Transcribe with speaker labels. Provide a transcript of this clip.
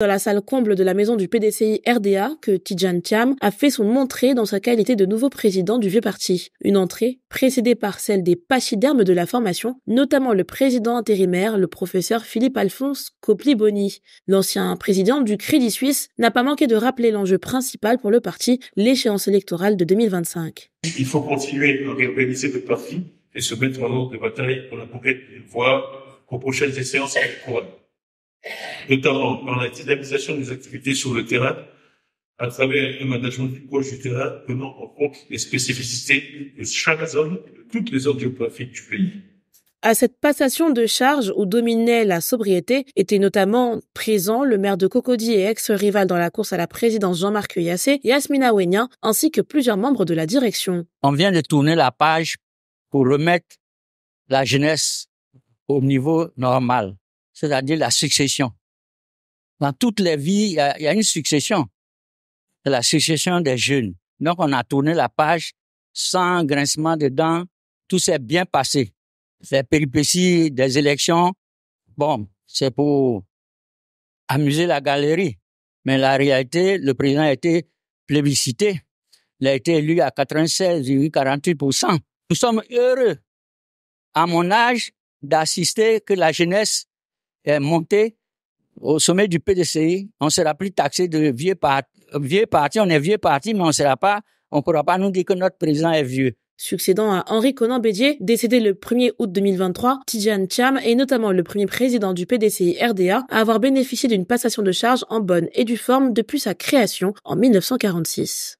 Speaker 1: dans la salle comble de la maison du PDCI RDA que Tijan Tiam a fait son entrée dans sa qualité de nouveau président du vieux parti. Une entrée précédée par celle des pachydermes de la formation, notamment le président intérimaire, le professeur Philippe Alphonse Copliboni. L'ancien président du Crédit Suisse n'a pas manqué de rappeler l'enjeu principal pour le parti, l'échéance électorale de 2025.
Speaker 2: Il faut continuer à réorganiser le parti et se mettre en ordre de bataille pour la pouvoir des aux prochaines séances électorales notamment dans la dynamisation des activités sur le terrain, à travers un management du proche du terrain tenant en compte les spécificités de chaque zone de toutes les zones géographiques du pays.
Speaker 1: À cette passation de charge où dominait la sobriété était notamment présent le maire de Cocody et ex-rival dans la course à la présidence Jean-Marc Yassé, Yasmina Ouénia, ainsi que plusieurs membres de la direction.
Speaker 3: On vient de tourner la page pour remettre la jeunesse au niveau normal, c'est-à-dire la succession. Dans toutes les vies, il y, a, une succession. la succession des jeunes. Donc, on a tourné la page sans grincement de dents. Tout s'est bien passé. Les péripéties des élections, bon, c'est pour amuser la galerie. Mais la réalité, le président a été plébiscité. Il a été élu à 96,48%. Nous sommes heureux, à mon âge, d'assister que la jeunesse est montée au sommet du PDCI, on sera plus taxé de vieux, parti. On est vieux parti, mais on sera pas, on pourra pas nous dire que notre président est vieux. Succédant à Henri Conan Bédier, décédé le 1er août 2023,
Speaker 1: Tijan Cham est notamment le premier président du PDCI RDA à avoir bénéficié d'une passation de charge en bonne et due forme depuis sa création en 1946.